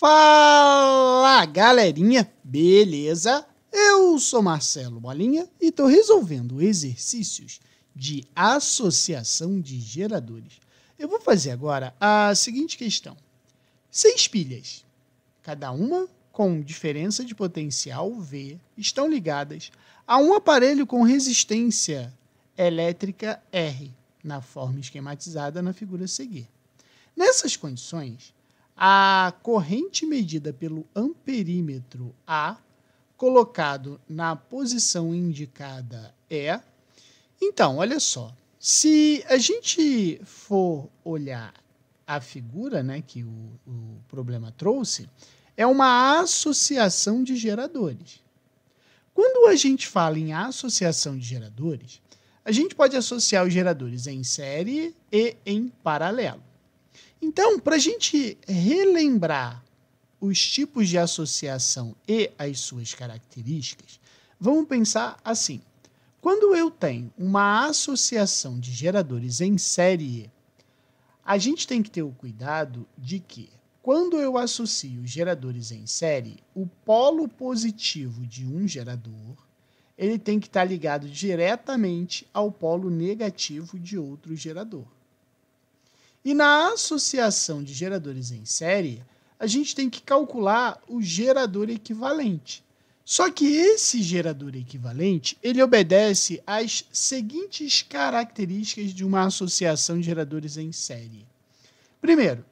Fala galerinha, beleza? Eu sou Marcelo Bolinha e estou resolvendo exercícios de associação de geradores. Eu vou fazer agora a seguinte questão: seis pilhas, cada uma com diferença de potencial V, estão ligadas a um aparelho com resistência elétrica R, na forma esquematizada na figura a seguir. Nessas condições, a corrente medida pelo amperímetro A, colocado na posição indicada é. Então, olha só, se a gente for olhar a figura né, que o, o problema trouxe, é uma associação de geradores. Quando a gente fala em associação de geradores, a gente pode associar os geradores em série e em paralelo. Então, para a gente relembrar os tipos de associação e as suas características, vamos pensar assim. Quando eu tenho uma associação de geradores em série, a gente tem que ter o cuidado de que, quando eu associo geradores em série, o polo positivo de um gerador ele tem que estar tá ligado diretamente ao polo negativo de outro gerador. E na associação de geradores em série, a gente tem que calcular o gerador equivalente. Só que esse gerador equivalente, ele obedece às seguintes características de uma associação de geradores em série. Primeiro,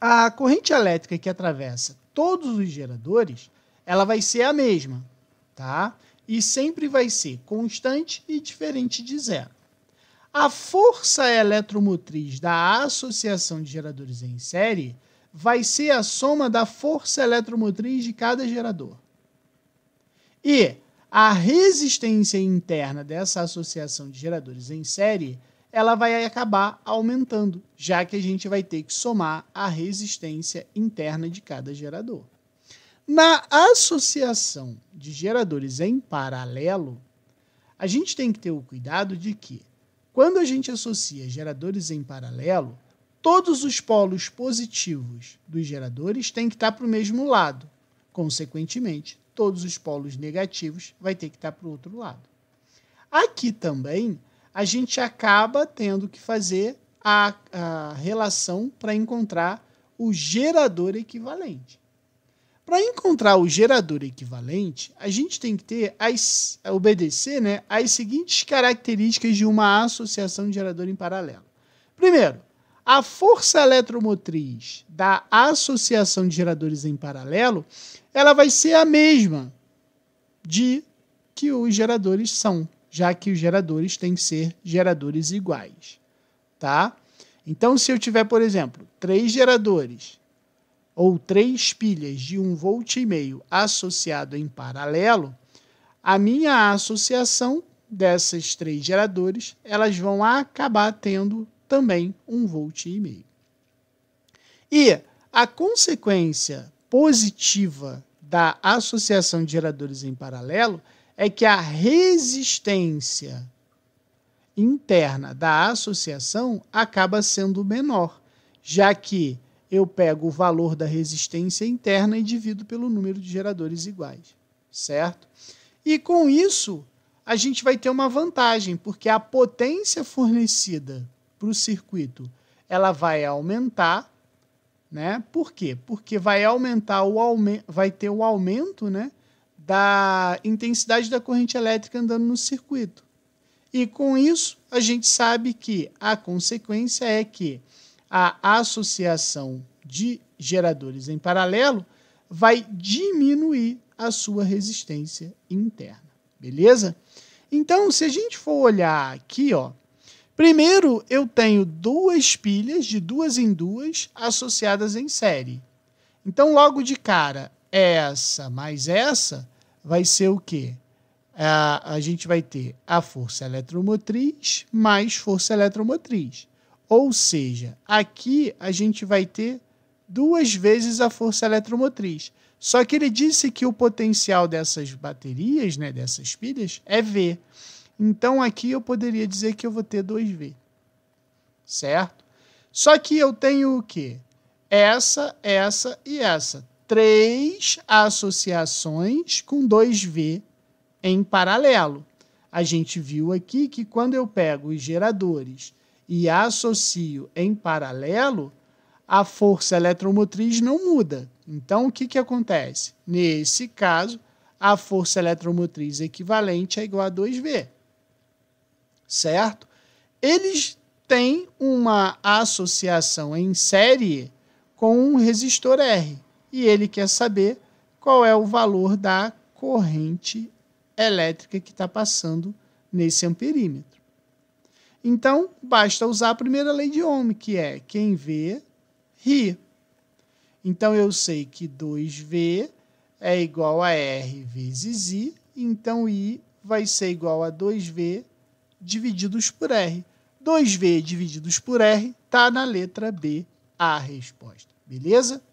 a corrente elétrica que atravessa todos os geradores, ela vai ser a mesma, tá? E sempre vai ser constante e diferente de zero. A força eletromotriz da Associação de Geradores em Série vai ser a soma da força eletromotriz de cada gerador. E a resistência interna dessa associação de geradores em série, ela vai acabar aumentando, já que a gente vai ter que somar a resistência interna de cada gerador. Na associação de geradores em paralelo, a gente tem que ter o cuidado de que quando a gente associa geradores em paralelo, todos os polos positivos dos geradores têm que estar para o mesmo lado. Consequentemente, todos os polos negativos vai ter que estar para o outro lado. Aqui também a gente acaba tendo que fazer a, a relação para encontrar o gerador equivalente. Para encontrar o gerador equivalente, a gente tem que ter as, obedecer né, as seguintes características de uma associação de gerador em paralelo. Primeiro, a força eletromotriz da associação de geradores em paralelo, ela vai ser a mesma de que os geradores são, já que os geradores têm que ser geradores iguais, tá? Então, se eu tiver, por exemplo, três geradores ou três pilhas de 1,5 volt e meio associado em paralelo, a minha associação dessas três geradores, elas vão acabar tendo também 1,5 volt e meio. E a consequência positiva da associação de geradores em paralelo é que a resistência interna da associação acaba sendo menor, já que eu pego o valor da resistência interna e divido pelo número de geradores iguais, certo? E com isso, a gente vai ter uma vantagem, porque a potência fornecida para o circuito ela vai aumentar, né? Por quê? Porque vai aumentar o aume vai ter o aumento, né, da intensidade da corrente elétrica andando no circuito. E com isso, a gente sabe que a consequência é que a associação de geradores em paralelo vai diminuir a sua resistência interna, beleza? Então, se a gente for olhar aqui, ó, primeiro eu tenho duas pilhas de duas em duas associadas em série. Então, logo de cara, essa mais essa vai ser o quê? A, a gente vai ter a força eletromotriz mais força eletromotriz. Ou seja, aqui a gente vai ter duas vezes a força eletromotriz. Só que ele disse que o potencial dessas baterias, né, dessas pilhas, é V. Então aqui eu poderia dizer que eu vou ter 2V. Certo? Só que eu tenho o quê? Essa, essa e essa. Três associações com 2V em paralelo. A gente viu aqui que quando eu pego os geradores e associo em paralelo, a força eletromotriz não muda. Então, o que, que acontece? Nesse caso, a força eletromotriz equivalente é igual a 2V. Certo? Eles têm uma associação em série com um resistor R e ele quer saber qual é o valor da corrente elétrica que está passando nesse amperímetro. Então, basta usar a primeira lei de Ohm, que é quem vê, ri. Então, eu sei que 2V é igual a R vezes I, então I vai ser igual a 2V divididos por R. 2V divididos por R está na letra B a resposta, beleza?